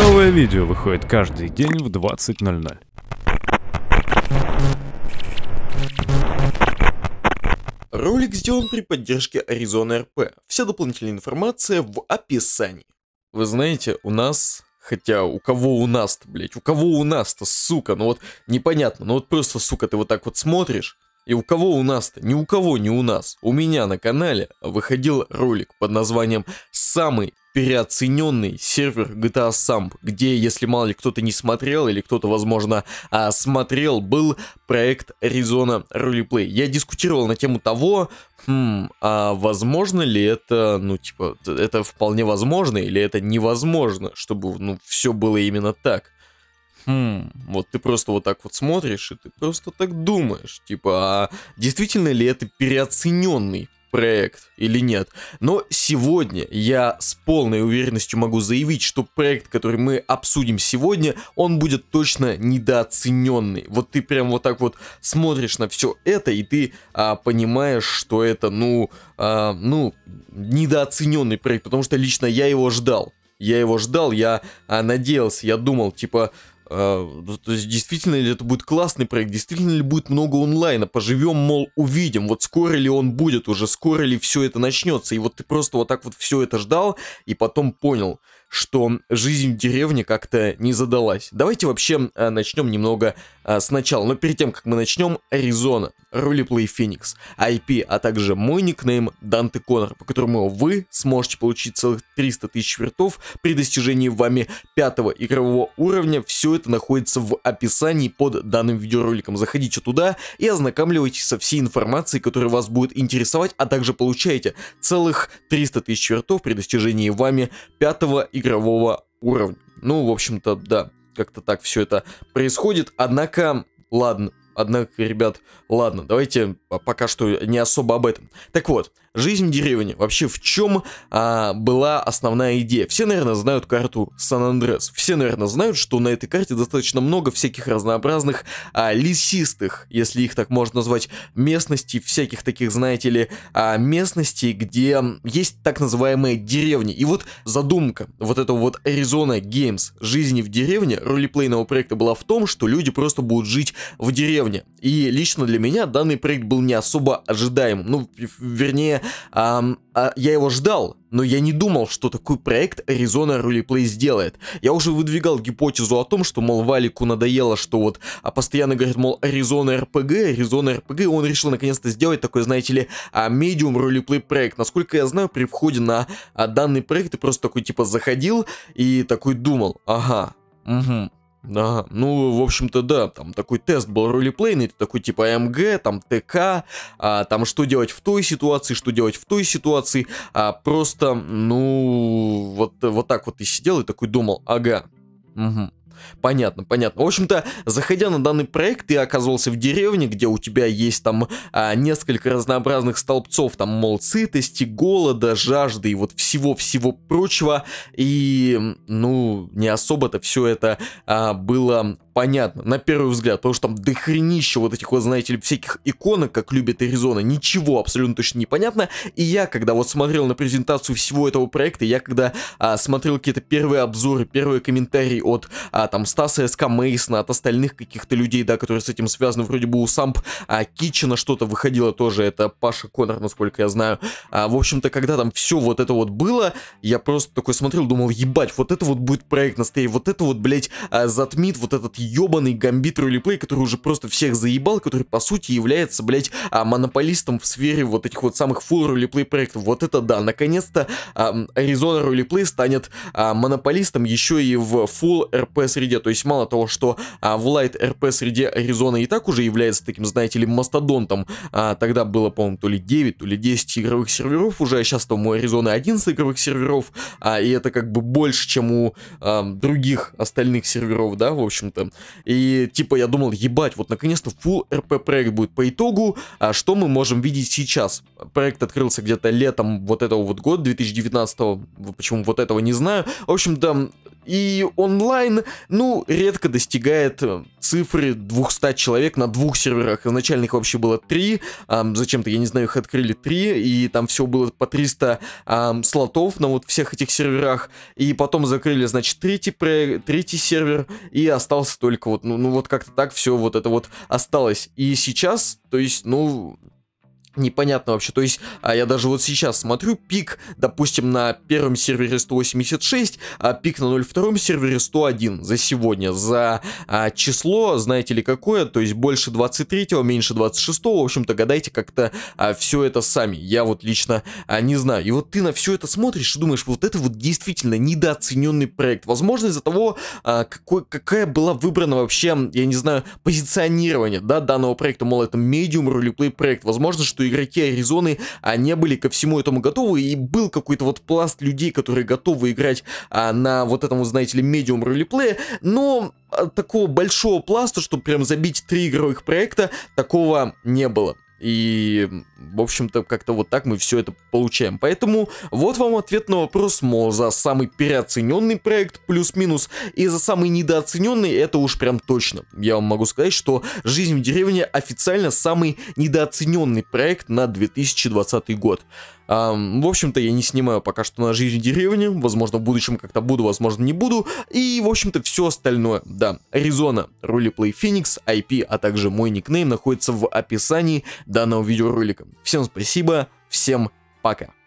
Новое видео выходит каждый день в 20.00. Ролик сделан при поддержке Arizona RP. Вся дополнительная информация в описании. Вы знаете, у нас Хотя у кого у нас-то, блять, У кого у нас-то, сука? Ну вот непонятно. Ну вот просто, сука, ты вот так вот смотришь. И у кого у нас-то? Ни у кого не у нас. У меня на канале выходил ролик под названием «Самый переоцененный сервер GTA Samp, где, если мало ли кто-то не смотрел или кто-то, возможно, а, смотрел, был проект Arizona Roleplay. Я дискутировал на тему того, хм, а возможно ли это, ну, типа, это вполне возможно или это невозможно, чтобы, ну, все было именно так. Хм, вот ты просто вот так вот смотришь, и ты просто так думаешь, типа, а действительно ли это переоцененный проект или нет. Но сегодня я с полной уверенностью могу заявить, что проект, который мы обсудим сегодня, он будет точно недооцененный. Вот ты прям вот так вот смотришь на все это, и ты а, понимаешь, что это, ну, а, ну, недооцененный проект, потому что лично я его ждал. Я его ждал, я а, надеялся, я думал, типа, Э, то есть действительно ли это будет классный проект, действительно ли будет много онлайна, поживем, мол, увидим, вот скоро ли он будет уже, скоро ли все это начнется, и вот ты просто вот так вот все это ждал, и потом понял, что жизнь в деревне как-то не задалась. Давайте вообще а, начнем немного а, сначала, но перед тем, как мы начнем, Аризона, Рулиплей Феникс, IP, а также мой никнейм Данте Конор, по которому вы сможете получить целых 300 тысяч вертов при достижении вами пятого игрового уровня. Все это находится в описании под данным видеороликом. Заходите туда и ознакомляйтесь со всей информацией, которая вас будет интересовать, а также получаете целых 300 тысяч вертов при достижении вами пятого игрового игрового уровня. Ну, в общем-то, да, как-то так все это происходит. Однако, ладно, однако, ребят, ладно, давайте а, пока что не особо об этом. Так вот, Жизнь в деревне. Вообще, в чем а, была основная идея? Все, наверное, знают карту Сан-Андрес. Все, наверное, знают, что на этой карте достаточно много всяких разнообразных а, лесистых, если их так можно назвать, местностей, всяких таких, знаете ли, а, местностей, где есть так называемые деревни. И вот задумка вот этого вот Arizona Games жизни в деревне, ролеплейного проекта была в том, что люди просто будут жить в деревне. И лично для меня данный проект был не особо ожидаем. Ну, вернее, эм, э, я его ждал, но я не думал, что такой проект Arizona Roleplay сделает. Я уже выдвигал гипотезу о том, что, мол, Валику надоело, что вот а постоянно говорит, мол, Arizona RPG, Arizona RPG, он решил наконец-то сделать такой, знаете ли, медиум а, ролеплей проект. Насколько я знаю, при входе на а, данный проект ты просто такой, типа, заходил и такой думал, ага, угу да, ну, в общем-то, да, там такой тест был ролеплейный, ты такой типа а МГ, там ТК, а, там что делать в той ситуации, что делать в той ситуации, а просто, ну, вот, вот так вот и сидел и такой думал, ага, угу. Понятно, понятно. В общем-то, заходя на данный проект, ты оказывался в деревне, где у тебя есть там а, несколько разнообразных столбцов, там, мол, сытости, голода, жажды и вот всего-всего прочего. И, ну, не особо-то все это а, было понятно, на первый взгляд, потому что там дохренище вот этих вот, знаете ли, всяких иконок, как любит Аризона, ничего абсолютно точно непонятно и я, когда вот смотрел на презентацию всего этого проекта, я когда а, смотрел какие-то первые обзоры, первые комментарии от, а, там, Стаса СК Мейсона, от остальных каких-то людей, да, которые с этим связаны, вроде бы у Самп а, Китчена что-то выходило тоже, это Паша Конор, насколько я знаю, а, в общем-то, когда там все вот это вот было, я просто такой смотрел, думал, ебать, вот это вот будет проект на стей, вот это вот, блять а, затмит вот этот ебаный гамбит ролеплей, который уже просто всех заебал, который по сути является, блядь, а, монополистом в сфере вот этих вот самых full ролеплей проектов. Вот это да, наконец-то а, Arizona Roleplay станет монополистом еще и в full RP среде. То есть мало того, что а, в light RP среде Arizona и так уже является таким, знаете ли, мастодонтом. А, тогда было, по-моему, то ли 9, то ли 10 игровых серверов уже, сейчас там у Arizona 11 игровых серверов, а, и это как бы больше, чем у других остальных серверов, да, в общем-то. И типа я думал, ебать, вот наконец-то full RP проект будет. По итогу, а что мы можем видеть сейчас? Проект открылся где-то летом вот этого вот года, 2019 -го. почему вот этого не знаю. В общем, там и онлайн, ну, редко достигает э, цифры 200 человек на двух серверах. Изначально их вообще было три, эм, зачем-то, я не знаю, их открыли три, и там все было по 300 эм, слотов на вот всех этих серверах, и потом закрыли, значит, третий, проект, третий сервер, и остался только вот, ну, ну вот как-то так все вот это вот осталось. И сейчас, то есть, ну, непонятно вообще. То есть, а я даже вот сейчас смотрю, пик, допустим, на первом сервере 186, а пик на 0.2 сервере 101 за сегодня. За а, число, знаете ли какое, то есть больше 23, меньше 26, в общем-то, гадайте как-то а, все это сами. Я вот лично а, не знаю. И вот ты на все это смотришь и думаешь, вот это вот действительно недооцененный проект. Возможно, из-за того, а, какой, какая была выбрана вообще, я не знаю, позиционирование, да, данного проекта. Мол, это медиум ролеплей проект. Возможно, что игроки Аризоны, они были ко всему этому готовы, и был какой-то вот пласт людей, которые готовы играть а, на вот этом, знаете ли, медиум ролеплея, но а, такого большого пласта, чтобы прям забить три игровых проекта, такого не было. И, в общем-то, как-то вот так мы все это получаем. Поэтому вот вам ответ на вопрос, мол, за самый переоцененный проект плюс-минус и за самый недооцененный это уж прям точно. Я вам могу сказать, что «Жизнь в деревне» официально самый недооцененный проект на 2020 год. В общем-то, я не снимаю пока что на жизнь деревни, возможно, в будущем как-то буду, возможно, не буду, и, в общем-то, все остальное, да. Аризона, Рулиплей Phoenix, IP, а также мой никнейм находится в описании данного видеоролика. Всем спасибо, всем пока.